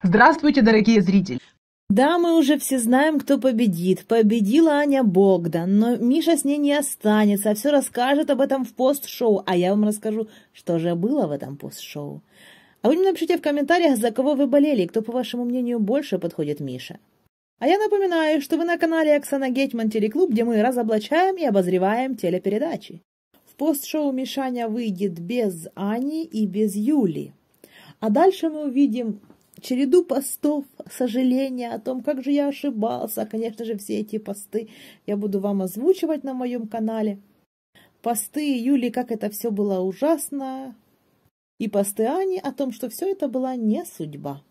Здравствуйте, дорогие зрители! Да, мы уже все знаем, кто победит. Победила Аня Богдан, но Миша с ней не останется, а все расскажет об этом в пост-шоу, а я вам расскажу, что же было в этом пост-шоу. А вы мне напишите в комментариях, за кого вы болели и кто, по вашему мнению, больше подходит Миша. А я напоминаю, что вы на канале Оксана Гетьман Телеклуб, где мы разоблачаем и обозреваем телепередачи. В пост-шоу Мишаня выйдет без Ани и без Юли. А дальше мы увидим череду постов, сожаления о том, как же я ошибался. А, конечно же, все эти посты я буду вам озвучивать на моем канале. Посты Юли, как это все было ужасно. И посты Ани о том, что все это была не судьба.